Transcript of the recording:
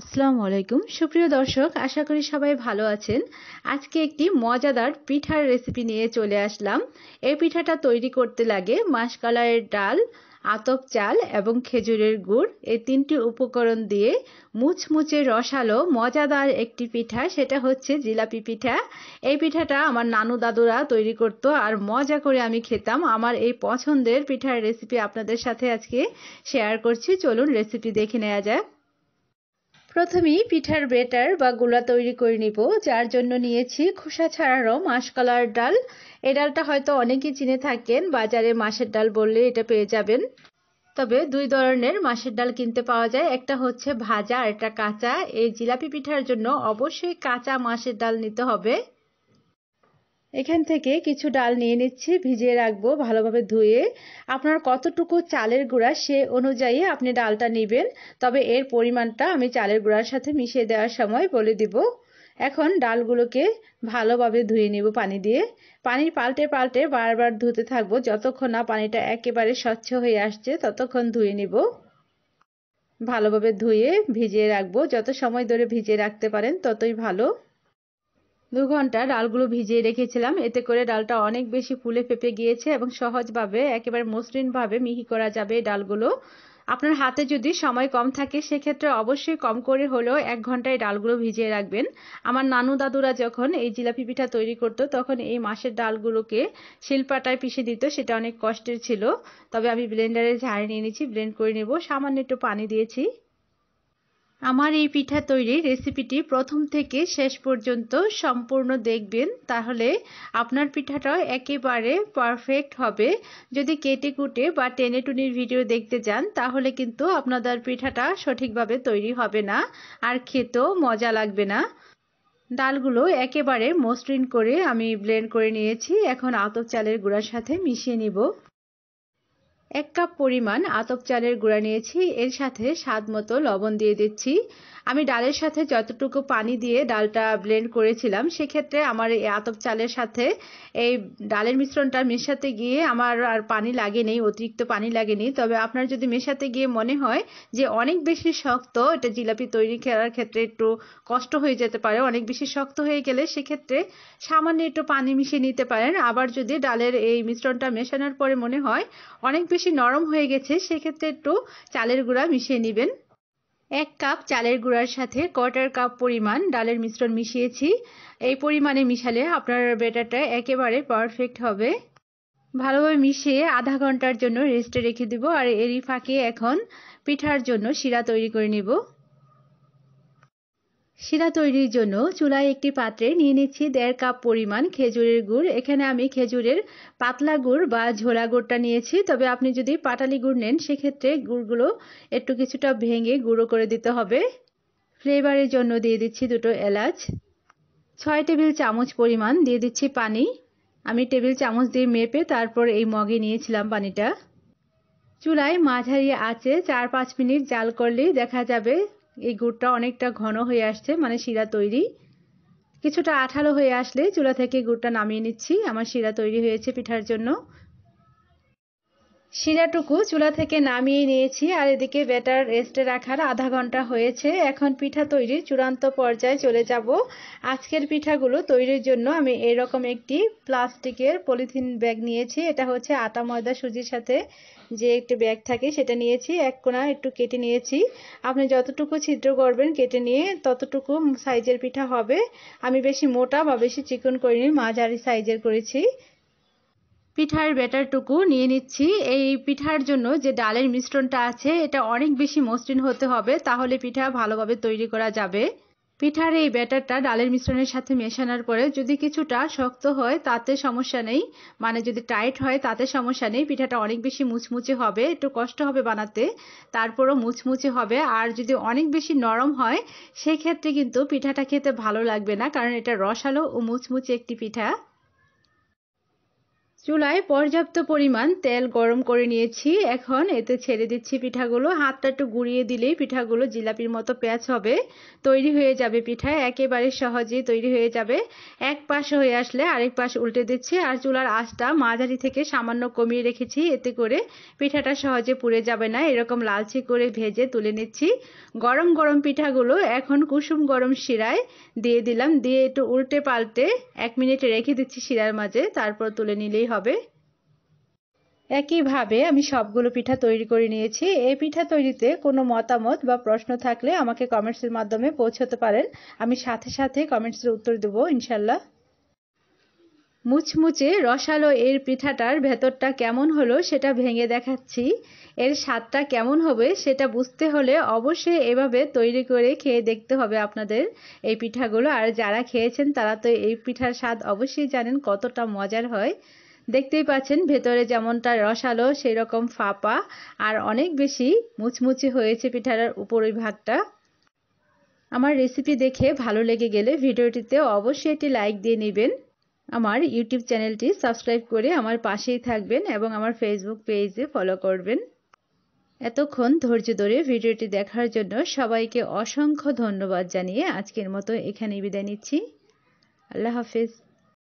আসসালামু আলাইকুম সুপ্রিয় দর্শক আশা করি সবাই ভালো আছেন আজকে একটি মজাদার পিঠার রেসিপি নিয়ে চলে আসলাম এই পিঠাটা তৈরি করতে লাগে মাসকলাইয়ের ডাল আতপ চাল এবং খেজুরের গুড় এই তিনটি উপকরণ দিয়ে মুচমুচে রসালো মজাদার একটি পিঠা সেটা হচ্ছে জিলাপি পিঠা এই পিঠাটা আমার নানু দাদুরা তৈরি করত আর মজা করে আমি খেতাম আমার এই পছন্দের পিঠার রেসিপি আপনাদের সাথে আজকে শেয়ার করছি চলুন রেসিপি দেখে নেওয়া যায় প্রথমেই পিঠার বেটার বা গুলা তৈরি করে নিব যার জন্য নিয়েছি খোসা ছাড়ারও মাসকলার ডাল এ ডালটা হয়তো অনেকেই চিনে থাকেন বাজারে মাসের ডাল বললে এটা পেয়ে যাবেন তবে দুই ধরনের মাসের ডাল কিনতে পাওয়া যায় একটা হচ্ছে ভাজা আর একটা কাঁচা এই জিলাপি পিঠার জন্য অবশ্যই কাঁচা মাসের ডাল নিতে হবে এখান থেকে কিছু ডাল নিয়ে নিচ্ছি ভিজিয়ে রাখবো ভালোভাবে ধুয়ে আপনার কতটুকু চালের গুঁড়া সে অনুযায়ী আপনি ডালটা নেবেন তবে এর পরিমাণটা আমি চালের গুঁড়ার সাথে মিশিয়ে দেওয়ার সময় বলে দিব এখন ডালগুলোকে ভালোভাবে ধুয়ে নেব পানি দিয়ে পানি পাল্টে পাল্টে বারবার ধুতে থাকবো যতক্ষণ না পানিটা একেবারে স্বচ্ছ হয়ে আসছে ততক্ষণ ধুয়ে নেব ভালোভাবে ধুয়ে ভিজিয়ে রাখবো যত সময় ধরে ভিজিয়ে রাখতে পারেন ততই ভালো দু ঘন্টা ডালগুলো ভিজিয়ে রেখেছিলাম এতে করে ডালটা অনেক বেশি ফুলে ফেপে গিয়েছে এবং সহজভাবে একেবারে মসৃণভাবে মিহি করা যাবে ডালগুলো আপনার হাতে যদি সময় কম থাকে সেক্ষেত্রে অবশ্যই কম করে হলেও এক ঘন্টায় ডালগুলো ভিজিয়ে রাখবেন আমার নানু দাদুরা যখন এই জিলাপি পিঠা তৈরি করতো তখন এই মাসের ডালগুলোকে শিলপাটায় পিষে দিত সেটা অনেক কষ্টের ছিল তবে আমি ব্লেন্ডারে ঝাড়ে নিয়ে নিয়েছি ব্লেন্ড করে নেব সামান্য একটু পানি দিয়েছি আমার এই পিঠা তৈরির রেসিপিটি প্রথম থেকে শেষ পর্যন্ত সম্পূর্ণ দেখবেন তাহলে আপনার পিঠাটা একেবারে পারফেক্ট হবে যদি কেটে কুটে বা টেনে টুনির ভিডিও দেখতে যান তাহলে কিন্তু আপনাদের পিঠাটা সঠিকভাবে তৈরি হবে না আর খেতেও মজা লাগবে না ডালগুলো একেবারে মসৃণ করে আমি ব্লেন্ড করে নিয়েছি এখন আতপ চালের গুঁড়ার সাথে মিশিয়ে নিব এক কাপ পরিমাণ আতপ চালের গুঁড়া নিয়েছি এর সাথে স্বাদ মতো লবণ দিয়ে দিচ্ছি আমি ডালের সাথে যতটুকু পানি দিয়ে ডালটা ব্লেন্ড করেছিলাম সেক্ষেত্রে আমার এই আতপ চালের সাথে এই ডালের মিশ্রণটা মেশাতে গিয়ে আমার আর পানি লাগেনি অতিরিক্ত পানি লাগেনি তবে আপনার যদি মেশাতে গিয়ে মনে হয় যে অনেক বেশি শক্ত এটা জিলাপি তৈরি করার ক্ষেত্রে একটু কষ্ট হয়ে যেতে পারে অনেক বেশি শক্ত হয়ে গেলে সেক্ষেত্রে সামান্য একটু পানি মিশিয়ে নিতে পারেন আবার যদি ডালের এই মিশ্রণটা মেশানোর পরে মনে হয় অনেক বেশি নরম হয়ে গেছে সেক্ষেত্রে একটু চালের গুঁড়া মিশিয়ে নেবেন এক কাপ চালের গুঁড়ার সাথে কোয়ার্টার কাপ পরিমাণ ডালের মিশ্রণ মিশিয়েছি এই পরিমাণে মিশালে আপনার ব্যাটারটা একেবারে পারফেক্ট হবে ভালোভাবে মিশিয়ে আধা ঘন্টার জন্য রেস্টে রেখে দেব আর এরই ফাঁকে এখন পিঠার জন্য শিরা তৈরি করে নেব শিরা তৈরির জন্য চুলায় একটি পাত্রে নিয়ে নিচ্ছি দেড় কাপ পরিমাণ খেজুরের গুড় এখানে আমি খেজুরের পাতলা গুড় বা ঝোলা গুড়টা নিয়েছি তবে আপনি যদি পাটালি গুড় নেন সেক্ষেত্রে গুড়গুলো একটু কিছুটা ভেঙে গুঁড়ো করে দিতে হবে ফ্লেভারের জন্য দিয়ে দিচ্ছি দুটো এলাচ ছয় টেবিল চামচ পরিমাণ দিয়ে দিচ্ছি পানি আমি টেবিল চামচ দিয়ে মেপে তারপর এই মগে নিয়েছিলাম পানিটা চুলায় মাঝারি আঁচে চার পাঁচ মিনিট জাল করলেই দেখা যাবে এই গুড়টা অনেকটা ঘন হয়ে আসছে মানে শিরা তৈরি কিছুটা আঠালো হয়ে আসলে চুলা থেকে গুড়টা নামিয়ে নিচ্ছি আমার শিরা তৈরি হয়েছে পিঠার জন্য শিরাটুকু চুলা থেকে নামিয়ে নিয়েছি আর এদিকে ব্যাটার রেস্টে রাখার আধা ঘন্টা হয়েছে এখন পিঠা তৈরির চূড়ান্ত পর্যায়ে চলে যাব আজকের পিঠাগুলো তৈরির জন্য আমি এরকম একটি প্লাস্টিকের পলিথিন ব্যাগ নিয়েছি এটা হচ্ছে আটা ময়দা সুজির সাথে যে একটি ব্যাগ থাকে সেটা নিয়েছি এক কোনা একটু কেটে নিয়েছি আপনি যতটুকু ছিদ্র করবেন কেটে নিয়ে ততটুকু সাইজের পিঠা হবে আমি বেশি মোটা বা বেশি চিকন করিনি মাঝারি সাইজের করেছি পিঠার ব্যাটারটুকু নিয়ে নিচ্ছি এই পিঠার জন্য যে ডালের মিশ্রণটা আছে এটা অনেক বেশি মসৃণ হতে হবে তাহলে পিঠা ভালোভাবে তৈরি করা যাবে পিঠার এই ব্যাটারটা ডালের মিশ্রণের সাথে মেশানোর পরে যদি কিছুটা শক্ত হয় তাতে সমস্যা নেই মানে যদি টাইট হয় তাতে সমস্যা নেই পিঠাটা অনেক বেশি মুচমুচে হবে একটু কষ্ট হবে বানাতে তারপরও মুচমুচে হবে আর যদি অনেক বেশি নরম হয় সেক্ষেত্রে কিন্তু পিঠাটা খেতে ভালো লাগবে না কারণ এটা রসালো ও মুচমুচে একটি পিঠা চুলায় পর্যাপ্ত পরিমাণ তেল গরম করে নিয়েছি এখন এতে ছেড়ে দিচ্ছি পিঠাগুলো হাতটা একটু গুঁড়িয়ে দিলেই পিঠাগুলো জিলাপির মতো প্যাঁচ হবে তৈরি হয়ে যাবে পিঠা একেবারে সহজেই তৈরি হয়ে যাবে এক পাশ হয়ে আসলে আরেক পাশ উল্টে দিচ্ছি আর চুলার আঁচটা মাঝারি থেকে সামান্য কমিয়ে রেখেছি এতে করে পিঠাটা সহজে পুড়ে যাবে না এরকম লালচি করে ভেজে তুলে নিচ্ছি গরম গরম পিঠাগুলো এখন কুসুম গরম শিরায় দিয়ে দিলাম দিয়ে একটু উল্টে পাল্টে এক মিনিট রেখে দিচ্ছি শিরার মাঝে তারপর তুলে নিলেই হবে একইভাবে আমি সবগুলো পিঠা তৈরি করে নিয়েছি এই পিঠা তৈরিতে কোনো মতামত বা প্রশ্ন থাকলে আমাকে কমেন্টসের মাধ্যমে পৌঁছতে পারেন আমি সাথে সাথে কমেন্টসের উত্তর দেব ইনশাল্লাহ মুচমুচে রসালো এর পিঠাটার ভেতরটা কেমন হলো সেটা ভেঙে দেখাচ্ছি এর স্বাদটা কেমন হবে সেটা বুঝতে হলে অবশ্যই এভাবে তৈরি করে খেয়ে দেখতে হবে আপনাদের এই পিঠাগুলো আর যারা খেয়েছেন তারা তো এই পিঠার স্বাদ অবশ্যই জানেন কতটা মজার হয় দেখতেই পাচ্ছেন ভেতরে যেমনটা রসালো সেই রকম ফাপা আর অনেক বেশি মুচমুচে হয়েছে পিঠার উপরের ভাগটা আমার রেসিপি দেখে ভালো লেগে গেলে ভিডিওটিতে অবশ্যই একটি লাইক দিয়ে নেবেন আমার ইউটিউব চ্যানেলটি সাবস্ক্রাইব করে আমার পাশেই থাকবেন এবং আমার ফেসবুক পেজে ফলো করবেন এতক্ষণ ধৈর্য ধরে ভিডিওটি দেখার জন্য সবাইকে অসংখ্য ধন্যবাদ জানিয়ে আজকের মতো এখানে বিদায় নিচ্ছি আল্লাহ হাফিজ